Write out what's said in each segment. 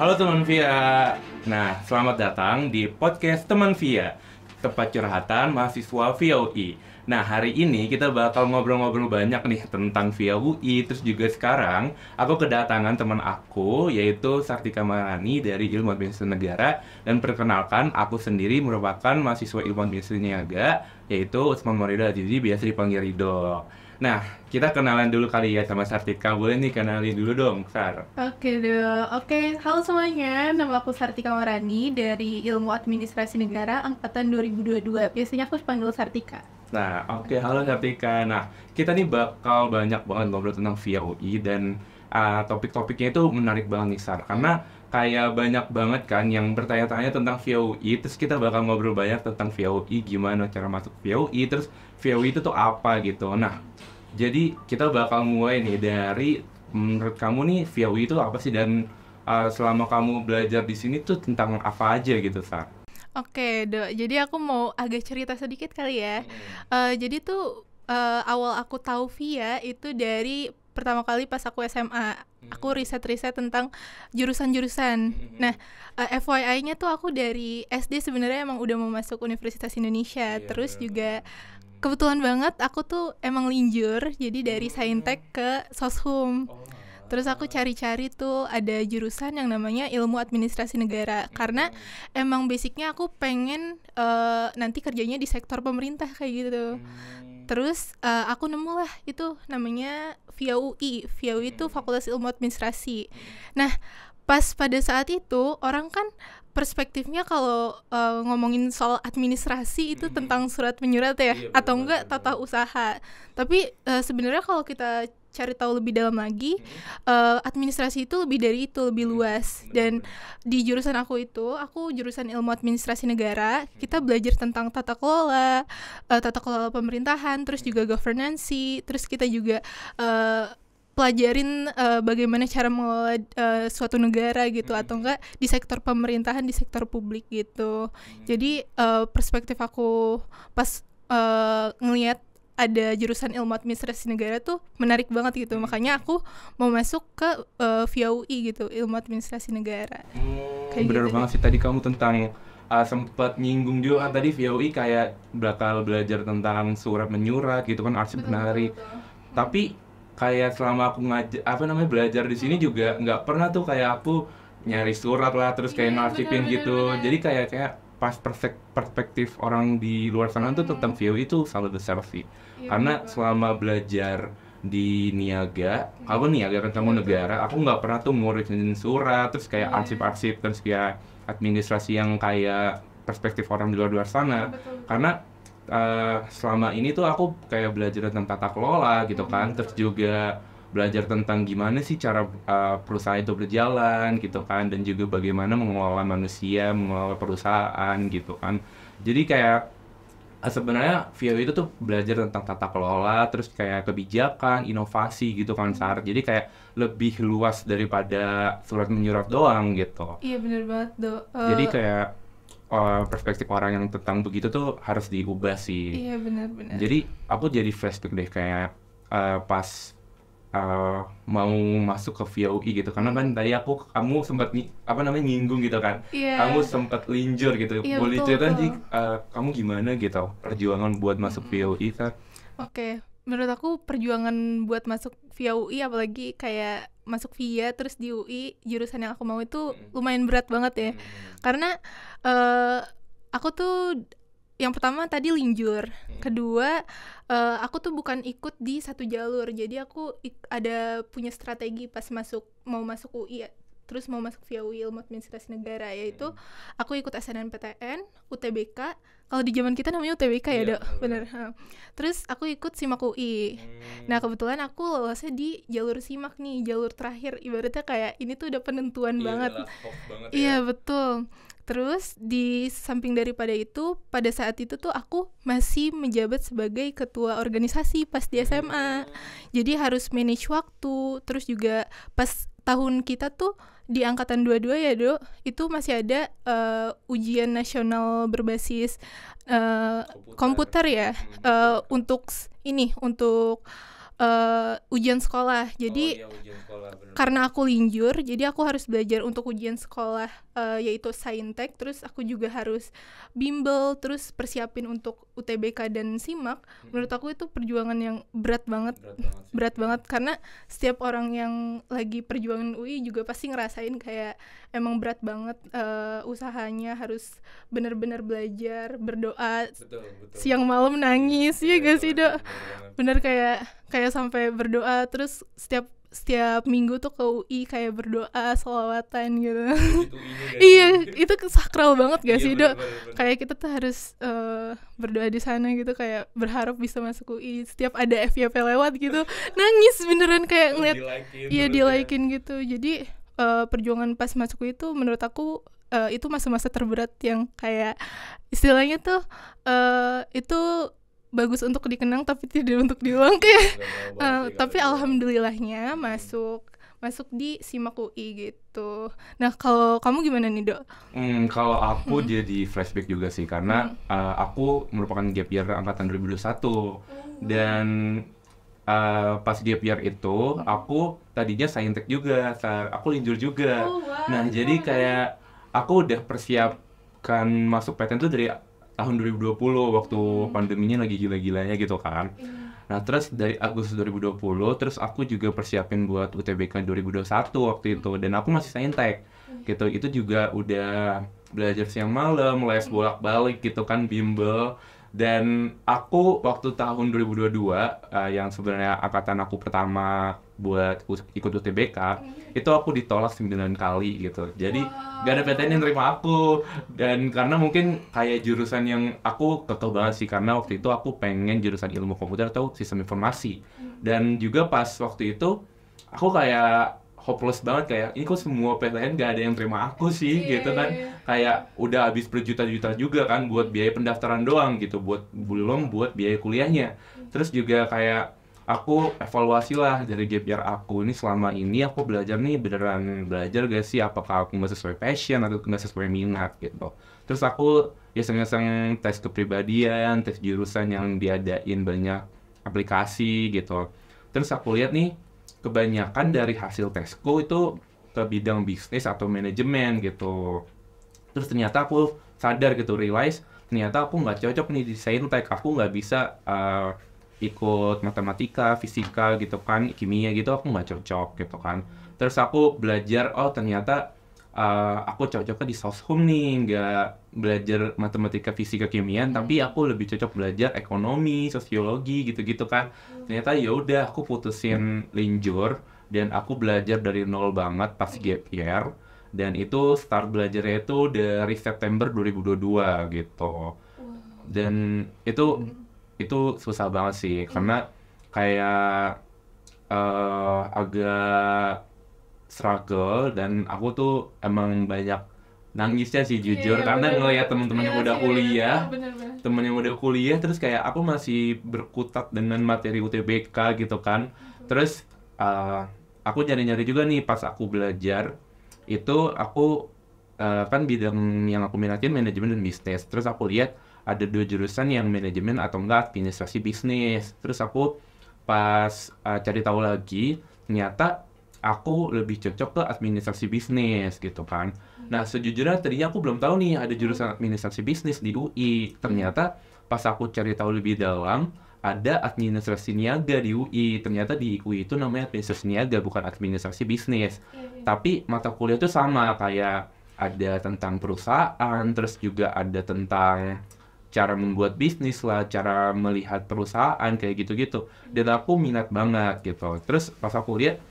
Halo teman Via. Nah, selamat datang di podcast Teman Via, tempat curhatan mahasiswa VOI. Nah, hari ini kita bakal ngobrol-ngobrol banyak nih tentang Via UI. Terus juga sekarang aku kedatangan teman aku yaitu Sartika Marani dari Ilmu Administrasi Negara dan perkenalkan aku sendiri merupakan mahasiswa Ilmu Administrasi Niaga yaitu Usman Morida jadi biasa dipanggil Ridho. Nah, kita kenalan dulu kali ya sama Sartika. Boleh nih kenalin dulu dong, Sar. Oke, okay, Oke, okay. halo semuanya. Nama aku Sartika Warani dari Ilmu Administrasi Negara angkatan 2022. Biasanya aku panggil Sartika. Nah, oke, okay. halo Sartika. Nah, kita nih bakal banyak banget ngobrol tentang VOI dan uh, topik-topiknya itu menarik banget nih, Sar. Karena kayak banyak banget kan yang bertanya-tanya tentang VOI terus kita bakal ngobrol banyak tentang VOI gimana cara masuk VOI terus VOI itu tuh apa gitu nah jadi kita bakal mulai nih dari menurut kamu nih VOE itu apa sih dan uh, selama kamu belajar di sini tuh tentang apa aja gitu, Sar? Oke, okay, jadi aku mau agak cerita sedikit kali ya. Uh, jadi tuh uh, awal aku tahu VIA itu dari pertama kali pas aku SMA aku hmm. riset-riset tentang jurusan-jurusan. Hmm. Nah, uh, FYI-nya tuh aku dari SD sebenarnya emang udah mau masuk Universitas Indonesia, yeah, terus juga kebetulan banget aku tuh emang linjur jadi dari hmm. saintek ke soshum oh, terus aku cari-cari tuh ada jurusan yang namanya ilmu administrasi negara hmm. karena emang basicnya aku pengen uh, nanti kerjanya di sektor pemerintah kayak gitu hmm. terus uh, aku nemu lah itu namanya via UI via UI itu Fakultas Ilmu Administrasi nah pas pada saat itu orang kan perspektifnya kalau uh, ngomongin soal administrasi itu hmm. tentang surat menyurat ya iya, atau enggak tata usaha tapi uh, sebenarnya kalau kita cari tahu lebih dalam lagi hmm. uh, administrasi itu lebih dari itu lebih hmm. luas bener, dan bener. di jurusan aku itu aku jurusan ilmu administrasi negara hmm. kita belajar tentang tata kelola uh, tata kelola pemerintahan terus juga governance terus kita juga uh, pelajarin uh, bagaimana cara mengelola uh, suatu negara gitu hmm. atau enggak di sektor pemerintahan di sektor publik gitu hmm. jadi uh, perspektif aku pas uh, ngelihat ada jurusan ilmu administrasi negara tuh menarik banget gitu hmm. makanya aku mau masuk ke uh, VUI gitu ilmu administrasi negara hmm, kayak bener gitu. banget sih tadi kamu tentang uh, sempat nyinggung juga kan tadi VUI kayak bakal belajar tentang surat menyurat gitu kan arsip menarik. Tapi kayak selama aku ngajak apa namanya belajar di sini juga nggak pernah tuh kayak aku nyari surat lah terus kayak yeah, iya, narsipin gitu bener. jadi kayak kayak pas perspektif orang di luar sana tuh hmm. tentang view itu selalu besar sih yeah, karena bener. selama belajar di niaga hmm. aku niaga ketemu kan, negara aku nggak pernah tuh ngurusin surat terus kayak iya. arsip-arsip terus kayak administrasi yang kayak perspektif orang di luar luar sana betul. karena uh, selama ini tuh aku kayak belajar tentang tata kelola gitu kan, hmm. terus juga belajar tentang gimana sih cara uh, perusahaan itu berjalan gitu kan dan juga bagaimana mengelola manusia, mengelola perusahaan gitu kan. Jadi kayak eh, sebenarnya Vio itu tuh belajar tentang tata kelola, terus kayak kebijakan, inovasi gitu kan Sar. Hmm. Jadi kayak lebih luas daripada surat menyurat doang gitu. Iya benar banget do. Uh, Jadi kayak uh, perspektif orang yang tentang begitu tuh harus diubah sih. Iya benar-benar. Jadi aku jadi flashback deh kayak uh, pas uh, mau masuk ke VOI e gitu karena kan tadi aku kamu sempat apa namanya nyinggung gitu kan yeah. kamu sempat linjur gitu yeah, boleh cerita sih uh, kamu gimana gitu perjuangan buat masuk mm -hmm. VOI e kan oke okay. menurut aku perjuangan buat masuk VOI e, apalagi kayak masuk via terus di UI jurusan yang aku mau itu hmm. lumayan berat banget ya hmm, hmm, karena uh, aku tuh yang pertama tadi linjur kedua uh, aku tuh bukan ikut di satu jalur jadi aku ada punya strategi pas masuk mau masuk UI terus mau masuk VOI ilmu administrasi negara yaitu hmm. aku ikut SNMPTN UTBK kalau di zaman kita namanya UTBK ya, ya dok bener ha. terus aku ikut simak UI hmm. nah kebetulan aku lolosnya di jalur simak nih jalur terakhir ibaratnya kayak ini tuh udah penentuan iya, banget, banget iya ya. betul Terus di samping daripada itu, pada saat itu tuh aku masih menjabat sebagai ketua organisasi pas di SMA. Hmm. Jadi harus manage waktu, terus juga pas tahun kita tuh di angkatan 22 ya dok itu masih ada uh, ujian nasional berbasis uh, komputer. komputer ya uh, untuk ini untuk uh, ujian sekolah. Jadi oh, iya, ujian sekolah, bener. karena aku linjur, jadi aku harus belajar untuk ujian sekolah uh, yaitu saintek. Terus aku juga harus bimbel, terus persiapin untuk UTBK dan simak. Menurut aku itu perjuangan yang berat banget, berat banget, berat banget karena setiap orang yang lagi perjuangan UI juga pasti ngerasain kayak emang berat banget uh, usahanya harus benar-benar belajar, berdoa, betul, betul. siang malam nangis iya, iya betul, ya gak sih dok? Bener kayak kayak sampai berdoa terus setiap setiap minggu tuh ke UI kayak berdoa selawatan gitu itu iya itu sakral banget gak iya, sih dok kayak kita tuh harus uh, berdoa di sana gitu kayak berharap bisa masuk UI setiap ada FYP lewat gitu nangis beneran kayak ngeliat iya di likein gitu jadi uh, perjuangan pas masuk UI itu menurut aku uh, itu masa-masa terberat yang kayak istilahnya tuh uh, itu bagus untuk dikenang tapi tidak untuk diulang kayak uh, tapi alhamdulillahnya hmm. masuk masuk di simak UI gitu. Nah kalau kamu gimana nih dok? Hmm, kalau aku hmm. jadi flashback juga sih karena hmm. uh, aku merupakan gap year angkatan 2021 hmm. dan uh, pas dia year itu hmm. aku tadinya saintek juga, aku linjur juga. Oh, wow. Nah jadi kayak aku udah persiapkan masuk PTN itu dari tahun 2020 waktu hmm. pandeminya lagi gila-gilanya gitu kan. Hmm. Nah, terus dari Agustus 2020, terus aku juga persiapin buat UTBK 2021 waktu itu dan aku masih saintek. Hmm. Gitu. Itu juga udah belajar siang malam, les hmm. bolak-balik gitu kan bimbel dan aku waktu tahun 2022 uh, eh, yang sebenarnya angkatan aku pertama buat ikut UTBK iya. itu aku ditolak 9 kali gitu jadi wow. gak ada PTN yang terima aku dan karena mungkin kayak jurusan yang aku kekel banget sih karena waktu itu aku pengen jurusan ilmu komputer atau sistem informasi hmm. dan juga pas waktu itu aku kayak hopeless banget kayak ini kok semua PTN gak ada yang terima aku sih yeah. gitu kan iya, iya. kayak udah habis berjuta-juta juga kan buat biaya pendaftaran doang gitu buat belum buat biaya kuliahnya hmm. terus juga kayak aku evaluasi lah dari gap year aku ini selama ini aku belajar nih beneran belajar gak sih apakah aku nggak sesuai passion atau nggak sesuai minat gitu terus aku ya sering-sering tes kepribadian tes jurusan yang diadain banyak aplikasi gitu terus aku lihat nih kebanyakan dari hasil tesku itu ke bidang bisnis atau manajemen gitu terus ternyata aku sadar gitu realize ternyata aku nggak cocok nih di tech aku nggak bisa uh, ikut matematika, fisika gitu kan, kimia gitu aku nggak cocok gitu kan. Terus aku belajar, oh ternyata uh, aku cocoknya di Home nih, nggak belajar matematika, fisika, kimia, hmm. tapi aku lebih cocok belajar ekonomi, sosiologi gitu-gitu kan. Ternyata ya udah aku putusin linjur dan aku belajar dari nol banget pas gap year dan itu start belajarnya itu dari September 2022 gitu. Dan itu hmm itu susah banget sih iya. karena kayak uh, agak struggle dan aku tuh emang banyak nangisnya sih iya, jujur yeah, karena bener, ngeliat teman-teman iya yang udah kuliah temen yang udah kuliah terus kayak aku masih berkutat dengan materi UTBK gitu kan terus uh, aku nyari-nyari juga nih pas aku belajar itu aku uh, kan bidang yang aku minatin manajemen dan bisnis terus aku lihat ada dua jurusan yang manajemen atau enggak administrasi bisnis terus aku pas uh, cari tahu lagi ternyata aku lebih cocok ke administrasi bisnis gitu kan nah sejujurnya tadinya aku belum tahu nih ada jurusan administrasi bisnis di UI ternyata pas aku cari tahu lebih dalam ada administrasi niaga di UI. Ternyata di UI itu namanya administrasi niaga bukan administrasi bisnis. Iya, iya. Tapi mata kuliah itu sama kayak ada tentang perusahaan, terus juga ada tentang cara membuat bisnis lah, cara melihat perusahaan kayak gitu-gitu. Dan aku minat banget gitu. Terus pas aku lihat,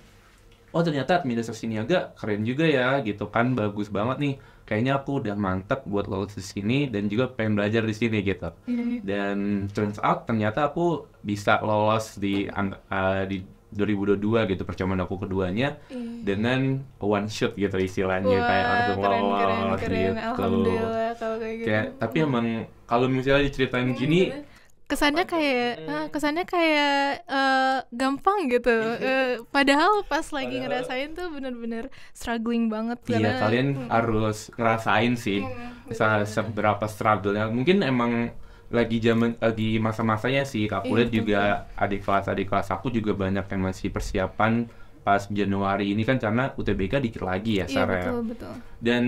oh ternyata administrasi agak keren juga ya gitu kan, bagus banget nih. Kayaknya aku udah mantep buat lulus di sini dan juga pengen belajar di sini gitu. Iya, iya. Dan turns out ternyata aku bisa lolos di uh, di 2022 gitu percobaan aku keduanya iya. dengan one shot gitu istilahnya Wah, kayak keren, keren, keren, keren. gitu. Alhamdulillah kalau kayak gitu. Kayak, tapi emang kalau misalnya diceritain iya, gini iya. Ah, kesannya kayak hmm. kesannya kayak uh, gampang gitu uh, padahal pas lagi ngerasain tuh bener-bener struggling banget iya, karena, iya kalian hmm. harus ngerasain sih hmm, seberapa struggle-nya mungkin emang lagi zaman lagi masa-masanya sih iya, kulit juga adik kelas adik kelas aku juga banyak yang masih persiapan pas Januari ini kan karena UTBK dikit lagi ya Sarah. Iya ya. betul betul. Dan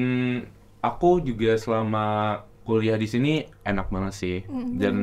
aku juga selama kuliah di sini enak banget sih mm -hmm. dan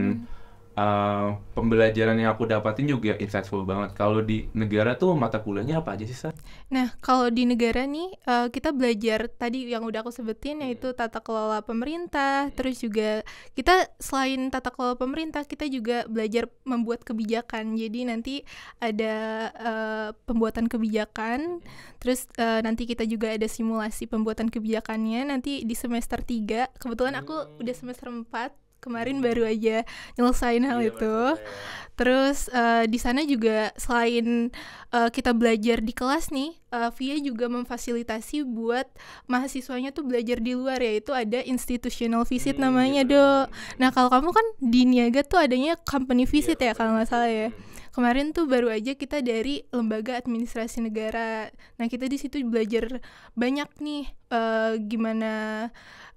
uh, pembelajaran yang aku dapatin juga insightful banget. Kalau di negara tuh mata kuliahnya apa aja sih, Sa? Nah, kalau di negara nih uh, kita belajar tadi yang udah aku sebutin iya. yaitu tata kelola pemerintah, iya. terus juga kita selain tata kelola pemerintah, kita juga belajar membuat kebijakan. Jadi nanti ada uh, pembuatan kebijakan, iya. terus uh, nanti kita juga ada simulasi pembuatan kebijakannya nanti di semester 3. Kebetulan aku udah hmm. semester 4 kemarin baru aja nyelesain hal iya, itu. Bener. Terus uh, di sana juga selain uh, kita belajar di kelas nih, uh, Via juga memfasilitasi buat mahasiswanya tuh belajar di luar yaitu ada institutional visit hmm, namanya, iya, Dok. Nah, kalau kamu kan di Niaga tuh adanya company iya, visit iya, ya kalau nggak salah ya kemarin tuh baru aja kita dari lembaga administrasi negara. Nah kita di situ belajar banyak nih uh, gimana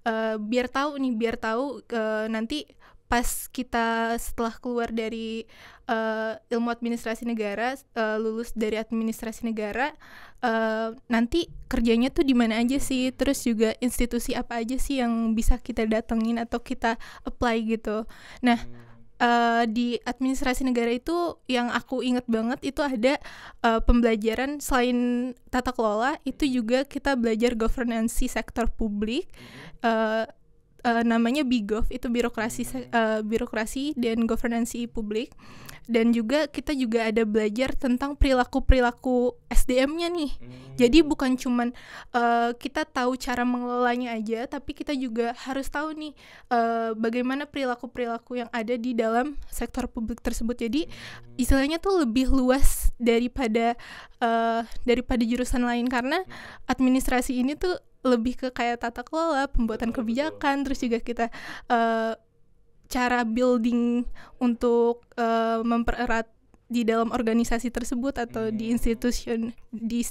uh, biar tahu nih biar tahu uh, nanti pas kita setelah keluar dari uh, ilmu administrasi negara uh, lulus dari administrasi negara uh, nanti kerjanya tuh di mana aja sih terus juga institusi apa aja sih yang bisa kita datengin atau kita apply gitu nah hmm uh, di administrasi negara itu yang aku ingat banget itu ada uh, pembelajaran selain tata kelola itu juga kita belajar governance sektor publik. Uh, uh, namanya BIGOV itu birokrasi uh, birokrasi dan governance publik dan juga kita juga ada belajar tentang perilaku-perilaku SDM-nya nih. Hmm. Jadi bukan cuman uh, kita tahu cara mengelolanya aja tapi kita juga harus tahu nih uh, bagaimana perilaku-perilaku yang ada di dalam sektor publik tersebut. Jadi hmm. istilahnya tuh lebih luas daripada uh, daripada jurusan lain karena hmm. administrasi ini tuh lebih ke kayak tata kelola, pembuatan betul, kebijakan, betul. terus juga kita uh, cara building untuk uh, mempererat di dalam organisasi tersebut atau hmm. di institution di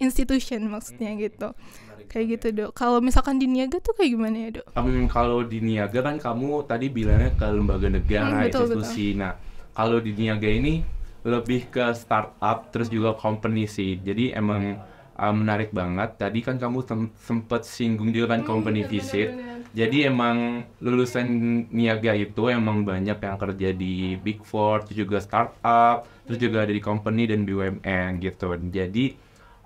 institution maksudnya hmm. gitu kayak gitu ya. dok kalau misalkan di niaga tuh kayak gimana ya dok? Um, kalau di niaga kan kamu tadi bilangnya ke lembaga negara hmm, betul, institusi betul. nah kalau di niaga ini lebih ke startup terus juga company sih jadi emang hmm uh, menarik banget. Tadi kan kamu sempat singgung juga kan company hmm, iya, visit. Bener, bener. Jadi emang lulusan niaga itu emang banyak yang kerja di Big Four, terus juga startup, terus juga ada di company dan BUMN gitu. Jadi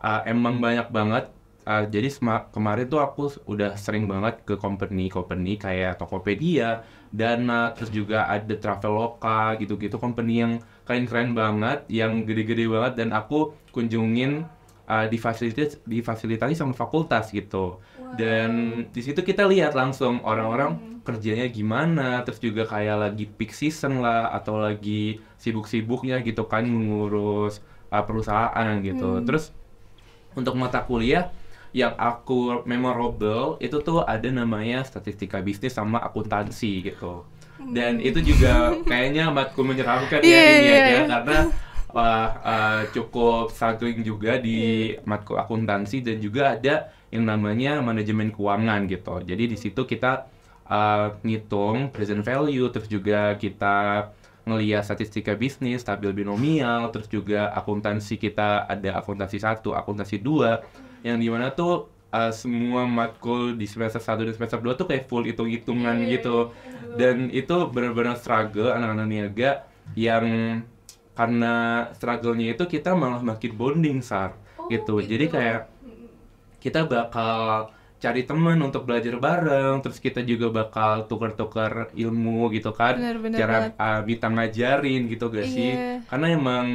uh, emang banyak banget. Uh, jadi kemarin tuh aku udah sering banget ke company-company kayak Tokopedia, Dana, terus juga ada Traveloka gitu-gitu company yang keren-keren banget, yang gede-gede banget dan aku kunjungin uh, eh, difasilitasi difasilitasi sama fakultas gitu wow. dan di situ kita lihat langsung orang-orang hmm. kerjanya gimana terus juga kayak lagi peak season lah atau lagi sibuk-sibuknya gitu kan ngurus uh, eh, perusahaan gitu hmm. terus untuk mata kuliah yang aku memorable itu tuh ada namanya statistika bisnis sama akuntansi gitu dan hmm. itu juga kayaknya matku menyeramkan yeah, ya ini iya, iya, yeah. ya iya. karena apa uh, cukup struggling juga di iya. matkul akuntansi dan juga ada yang namanya manajemen keuangan gitu. Jadi di situ kita uh, ngitung present value, terus juga kita ngelihat statistika bisnis, tabel binomial, terus juga akuntansi kita ada akuntansi satu, akuntansi dua, yang dimana tuh uh, semua matkul di semester satu dan semester dua tuh kayak full hitung-hitungan iya, iya, gitu. Dan itu benar-benar struggle anak-anak niaga yang karena struggle-nya itu kita malah makin bonding sar oh, gitu. gitu jadi kayak kita bakal cari teman untuk belajar bareng terus kita juga bakal tukar-tukar ilmu gitu kan bener, bener cara Abita ah, ngajarin gitu gak iya. sih karena emang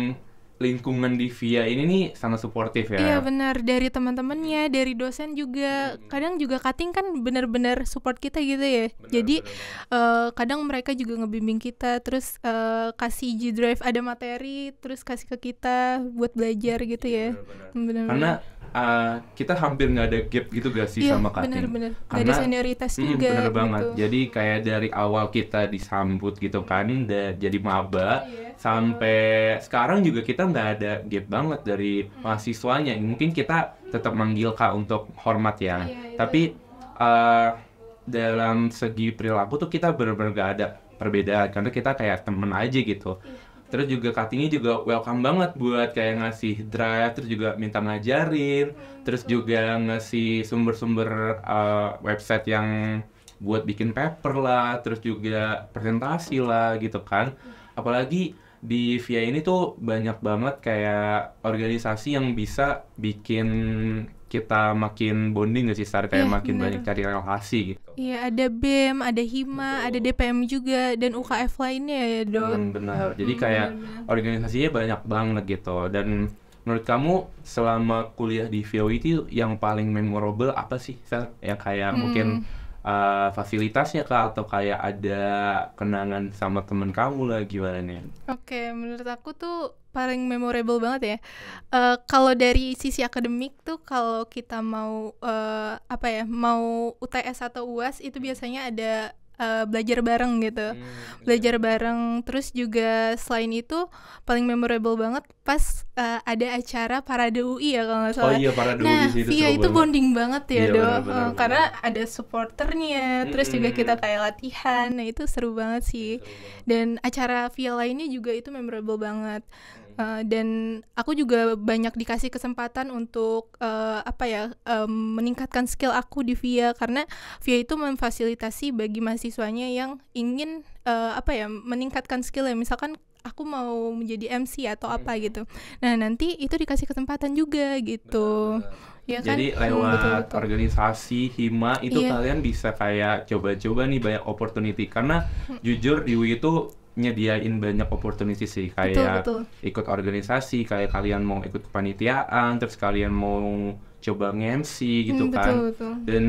lingkungan di VIA ini nih sangat suportif ya. Iya benar dari teman-temannya, dari dosen juga. Hmm. Kadang juga cutting kan benar-benar support kita gitu ya. Bener, Jadi bener. Uh, eh, kadang mereka juga ngebimbing kita, terus uh, kasih G Drive ada materi, terus kasih ke kita buat belajar gitu iya, ya. Benar-benar. Karena uh, kita hampir nggak ada gap gitu gak sih iya, sama kating Bener, bener. Karena dari ada senioritas mm, juga. Bener gitu. Jadi kayak dari awal kita disambut gitu kan, udah jadi maba iya, sampai sekarang juga kita nggak ada gap banget dari hmm. mahasiswanya. Mungkin kita tetap manggil kak untuk hormat ya, iya, iya. tapi uh, dalam segi perilaku tuh kita benar-benar gak ada perbedaan karena kita kayak temen aja gitu. Iya terus juga Kartini juga welcome banget buat kayak ngasih drive terus juga minta ngajarin terus juga ngasih sumber-sumber uh, website yang buat bikin paper lah terus juga presentasi lah gitu kan apalagi di VIA ini tuh banyak banget kayak organisasi yang bisa bikin kita makin bonding gak sih Star kayak yeah, makin bener. banyak cari relasi gitu. Iya, ada BEM, ada HIMA, Betul. ada DPM juga dan UKF lainnya ya, ya, Dok. Hmm, benar. Jadi kayak bener. organisasinya banyak banget gitu dan menurut kamu selama kuliah di VOI e itu yang paling memorable apa sih Star? Yang kayak hmm. mungkin uh, fasilitasnya kah atau kayak ada kenangan sama temen kamu lah gimana nih? Oke, okay, menurut aku tuh paling memorable banget ya. Uh, kalau dari sisi akademik tuh kalau kita mau uh, apa ya, mau UTS atau UAS itu hmm. biasanya ada uh, belajar bareng gitu. Hmm, iya. belajar iya. bareng terus juga selain itu paling memorable banget pas uh, ada acara parade UI ya kalau nggak oh salah. Oh iya parade nah, UI sih itu Nah, itu bonding banget, ya iya, dong. Bener, eh, bener, karena ada supporternya, hmm terus juga kita kayak latihan. Nah itu seru banget sih. Iya, dan acara via lainnya juga itu memorable banget. Uh, dan aku juga banyak dikasih kesempatan untuk uh, apa ya um, meningkatkan skill aku di VIA karena VIA itu memfasilitasi bagi mahasiswanya yang ingin uh, apa ya meningkatkan skill ya misalkan aku mau menjadi MC atau apa hmm. gitu nah nanti itu dikasih kesempatan juga gitu Benar. Ya kan? Jadi hmm, lewat hmm, betul, betul. organisasi hima itu yeah. kalian bisa kayak coba-coba nih banyak opportunity karena hmm. jujur UI itu nyediain banyak opportunity sih kayak betul, betul. ikut organisasi kayak kalian mau ikut kepanitiaan terus kalian mau coba nge gitu hmm, kan betul, betul. dan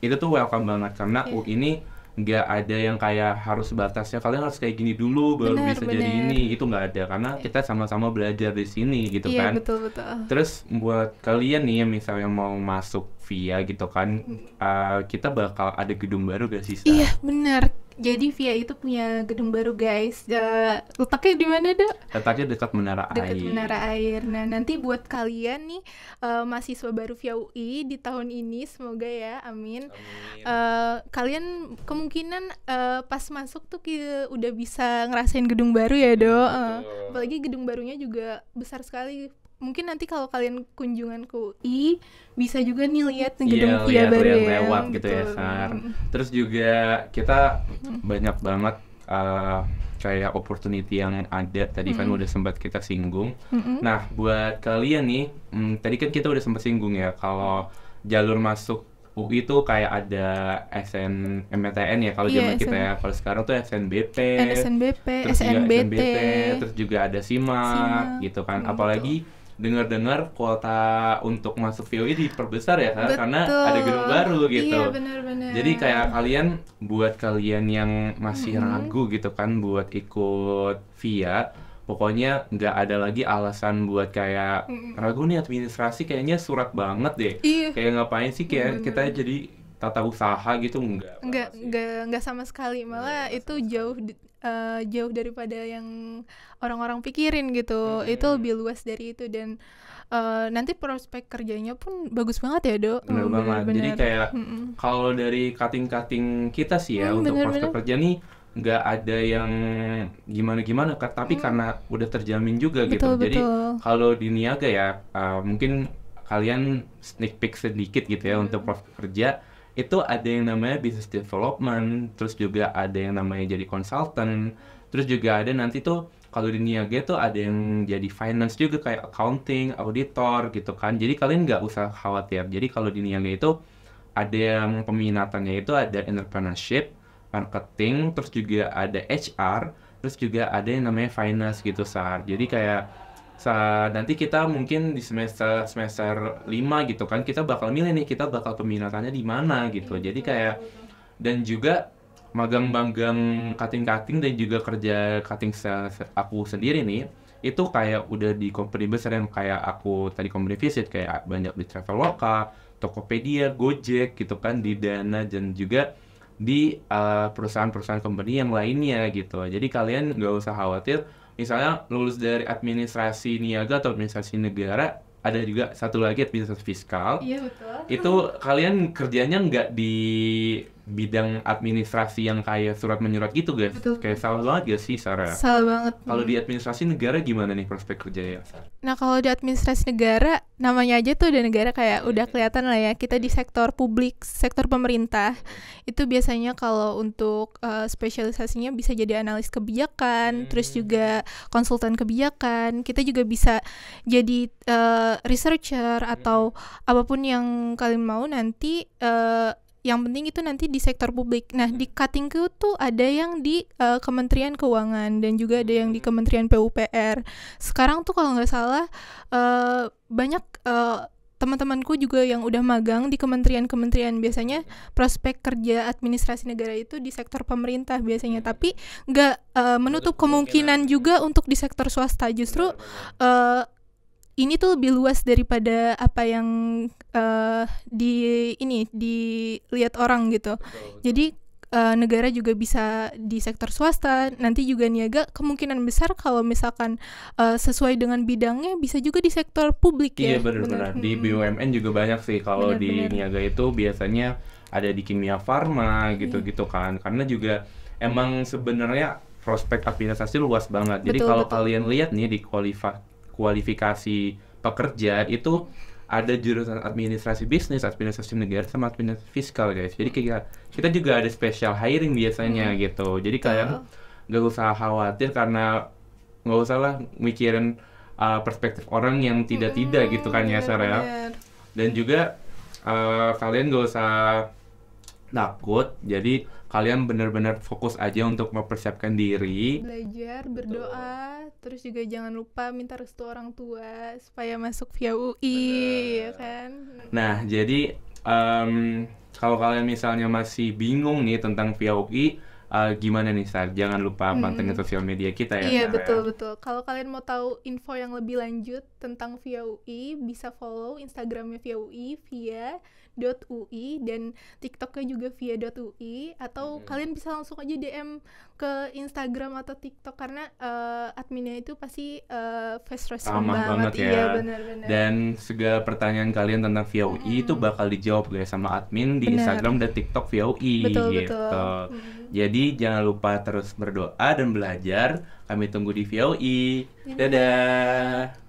itu tuh welcome banget karena yeah. UI ini nggak ada yang kayak harus batasnya kalian harus kayak gini dulu baru bener, bisa bener. jadi ini itu nggak ada karena iya. kita sama-sama belajar di sini gitu iya, kan betul betul terus buat kalian nih yang misalnya mau masuk via gitu kan uh, kita bakal ada gedung baru gak sih iya benar jadi Via itu punya gedung baru guys. Uh, letaknya di mana dok? Letaknya dekat Menara dekat Air. Dekat Menara Air. Nah nanti buat kalian nih uh, mahasiswa baru Via UI di tahun ini semoga ya, amin. amin. Uh, kalian kemungkinan uh, pas masuk tuh kita udah bisa ngerasain gedung baru ya dok. Uh, apalagi gedung barunya juga besar sekali mungkin nanti kalau kalian kunjungan ke UI bisa juga nih lihat iya, gedung yeah, liat, baru liat, lewat gitu, ya, gitu ya Sar. Terus juga kita banyak banget uh, kayak opportunity yang ada tadi kan udah sempat kita singgung. -hmm. Nah, buat kalian nih, hmm, tadi kan kita udah sempat singgung ya kalau jalur masuk UI itu kayak ada SN MTN ya kalau iya, zaman yeah, kita ya. Kalau sekarang tuh SNBP, eh, SNBP, terus SNBT. Juga terus juga ada SIMA, SIMA gitu kan. Mm, gitu. Apalagi dengar-dengar kuota untuk masuk VOI e diperbesar ya Betul. karena ada gedung baru iya, gitu. Iya, bener -bener. Jadi kayak kalian buat kalian yang masih mm -hmm. ragu gitu kan buat ikut VIA pokoknya nggak ada lagi alasan buat kayak ragu nih administrasi kayaknya surat banget deh iya. kayak ngapain sih kayak kita jadi tata usaha gitu enggak enggak enggak enggak sama sekali malah enggak, itu sama jauh uh, jauh daripada yang orang-orang pikirin gitu hmm. itu lebih luas dari itu dan uh, nanti prospek kerjanya pun bagus banget ya dok benar oh, banget bener. jadi kayak -mm. kalau dari cutting-cutting kita sih ya mm, untuk bener, prospek kerja nih nggak ada yang gimana-gimana tapi mm. karena udah terjamin juga gitu. betul, gitu jadi kalau di niaga ya uh, mungkin kalian sneak peek sedikit gitu ya mm. untuk prospek kerja itu ada yang namanya business development, terus juga ada yang namanya jadi konsultan, terus juga ada nanti tuh kalau di Niaga tuh ada yang jadi finance juga kayak accounting, auditor gitu kan. Jadi kalian nggak usah khawatir. Jadi kalau di Niaga itu ada yang peminatannya itu ada entrepreneurship, marketing, terus juga ada HR, terus juga ada yang namanya finance gitu Sar. Jadi kayak saat nanti kita mungkin di semester semester 5 gitu kan kita bakal milih nih kita bakal peminatannya di mana gitu iya. jadi kayak dan juga magang-magang cutting-cutting dan juga kerja cutting aku sendiri nih itu kayak udah di company besar yang kayak aku tadi company visit kayak banyak di travel Traveloka, Tokopedia, Gojek gitu kan di Dana dan juga di eh, perusahaan-perusahaan company yang lainnya gitu jadi kalian nggak usah khawatir misalnya lulus dari administrasi niaga atau administrasi negara ada juga satu lagi administrasi fiskal. Iya betul itu kalian kerjanya nggak di bidang administrasi yang kayak surat menyurat gitu guys Betul. kayak salah banget gak sih Sarah? Salah banget. Kalau di administrasi negara gimana nih prospek kerja ya? Nah kalau di administrasi negara namanya aja tuh udah negara kayak iya. udah kelihatan lah ya kita di sektor publik sektor pemerintah itu biasanya kalau untuk uh, spesialisasinya bisa jadi analis kebijakan hmm. terus juga konsultan kebijakan kita juga bisa jadi uh, researcher atau hmm. apapun yang yang kalian mau nanti uh, yang penting itu nanti di sektor publik. Nah, di hmm. Cuttingku tuh ada yang di uh, Kementerian Keuangan dan juga ada yang di hmm. Kementerian PUPR. Sekarang tuh kalau nggak salah uh, banyak uh, teman-temanku juga yang udah magang di kementerian-kementerian biasanya prospek kerja administrasi negara itu di sektor pemerintah biasanya hmm. tapi nggak uh, menutup kemungkinan ya. juga untuk di sektor swasta justru uh, ini tuh lebih luas daripada apa yang uh, di ini dilihat orang gitu. Betul, betul. Jadi uh, negara juga bisa di sektor swasta, nanti juga niaga kemungkinan besar kalau misalkan uh, sesuai dengan bidangnya bisa juga di sektor publik iya, ya. Iya benar-benar. Di hmm. BUMN juga banyak sih kalau di niaga itu biasanya ada di kimia farma gitu-gitu iya. kan. Karena juga emang sebenarnya prospek administrasi luas banget. Jadi kalau kalian lihat nih di kualifikasi pekerja itu ada jurusan administrasi bisnis, administrasi negara sama administrasi fiskal guys. Jadi hmm. kayak kita juga ada special hiring biasanya hmm. gitu. Jadi kalian nggak usah khawatir karena nggak usah lah mikirin uh, perspektif orang yang tidak-tidak hmm, gitu kan ya Sarah. Ya. Dan juga uh, kalian nggak usah takut. Jadi kalian benar-benar fokus aja untuk mempersiapkan diri belajar berdoa Betul. terus juga jangan lupa minta restu orang tua supaya masuk via UI ya kan nah jadi um, kalau kalian misalnya masih bingung nih tentang via UI uh, eh, gimana nih Sar? Jangan lupa hmm. pantengin hmm. sosial media kita ya. Iya ya. betul betul. Kalau kalian mau tahu info yang lebih lanjut tentang Via UI, bisa follow Instagramnya Via UI via via.ui dan TikToknya juga via.ui atau hmm. kalian bisa langsung aja DM ke Instagram atau TikTok karena uh, adminnya itu pasti uh, fast respon banget, banget iya, ya. Iya, bener, bener. Dan segala pertanyaan kalian tentang via UI hmm. itu bakal dijawab guys sama admin di bener. Instagram dan TikTok via UI betul, gitu. Betul. Hmm. Jadi jangan lupa terus berdoa dan belajar. Kami tunggu di via UI. Dadah.